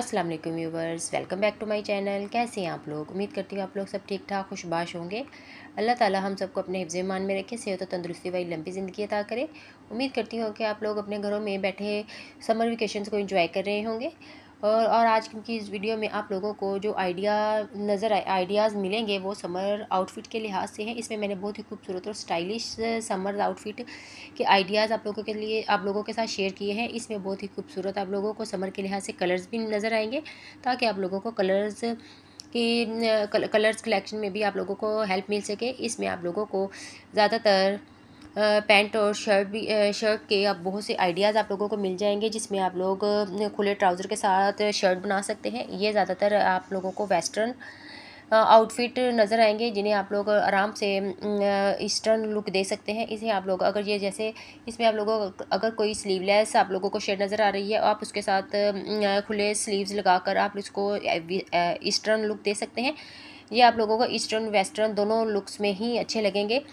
अस्सलाम वालेकुम viewers welcome back to my channel कैसे हैं आप लोग उम्मीद करती हूँ आप लोग सब ठीक ठाक खुशबाश होंगे अल्लाह ताला हम सबको अपने हिफ्ज़ मान में रखे सेहत तो तंदुरुस्ती वाली लंबी ज़िंदगी अदा करे उम्मीद करती हूँ कि आप लोग अपने घरों में बैठे समर वेकेशन को इन्जॉय कर रहे होंगे और और आज की इस वीडियो में आप लोगों को जो आइडिया नज़र आए आइडियाज़ मिलेंगे वो समर आउटफिट के लिहाज से हैं इसमें मैंने बहुत ही खूबसूरत और स्टाइलिश समर आउटफिट के आइडियाज़ आप लोगों के लिए आप लोगों के साथ शेयर किए हैं इसमें बहुत ही खूबसूरत आप लोगों को समर के लिहाज से कलर्स भी नज़र आएंगे ताकि आप लोगों को कलर्स कि कलर्स कलेक्शन में भी आप लोगों को हेल्प मिल सके इसमें आप लोगों को ज़्यादातर पैंट और शर्ट भी शर्ट के अब बहुत से आइडियाज़ आप लोगों को मिल जाएंगे जिसमें आप लोग खुले ट्राउज़र के साथ शर्ट बना सकते हैं ये ज़्यादातर आप लोगों को वेस्टर्न आउटफिट नज़र आएंगे जिन्हें आप लोग आराम से ईस्टर्न लुक दे सकते हैं इसे आप लोग अगर ये जैसे इसमें आप लोगों अगर कोई स्लीवलेस आप लोगों को शेड नज़र आ रही है आप उसके साथ खुले स्लीव्स लगाकर आप इसको ईस्टर्न लुक दे सकते हैं ये आप लोगों को ईस्टर्न वेस्टर्न दोनों लुक्स में ही अच्छे लगेंगे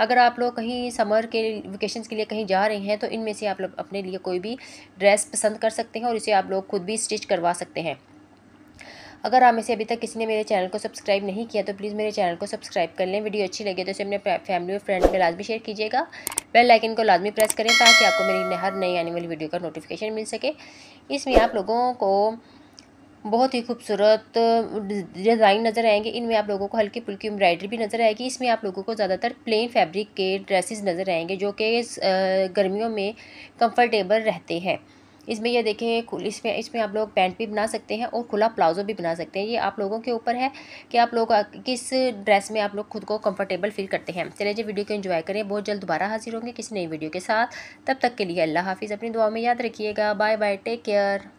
अगर आप लोग कहीं समर के वेकेशन के लिए कहीं जा रहे हैं तो इनमें से आप लोग अपने लिए कोई भी ड्रेस पसंद कर सकते हैं और इसे आप लोग खुद भी स्टिच करवा सकते हैं अगर आप में से अभी तक किसी ने मेरे चैनल को सब्सक्राइब नहीं किया तो प्लीज़ मेरे चैनल को सब्सक्राइब कर लें वीडियो अच्छी लगी तो इसे अपने फैमिली और फ्रेंड में लाजमी शेयर कीजिएगा बेल लाइकन को लाजमी प्रेस करें ताकि आपको मेरी हर नई आने वाली वीडियो का नोटिफिकेशन मिल सके इसमें आप लोगों को बहुत ही खूबसूरत डिज़ाइन नज़र आएंगे इनमें आप लोगों को हल्की फुल्की एम्ब्रॉयडरी भी नज़र आएगी इसमें आप लोगों को ज़्यादातर प्लेन फैब्रिक के ड्रेसेस नज़र आएंगे जो कि गर्मियों में कंफर्टेबल रहते हैं इसमें यह देखें इसमें इसमें आप लोग पैंट भी बना सकते हैं और खुला प्लाजो भी बना सकते हैं ये आप लोगों के ऊपर है कि आप लोग किस ड्रेस में आप लोग खुद को कंफर्टेबल फील करते हैं चलिए जी वीडियो को एंजॉय करें बहुत जल्द दोबारा हाजिर होंगे किसी नई वीडियो के साथ तब तक के लिए अल्लाह हाफिज़ अपनी दुआ में याद रखिएगा बाय बाय टेक केयर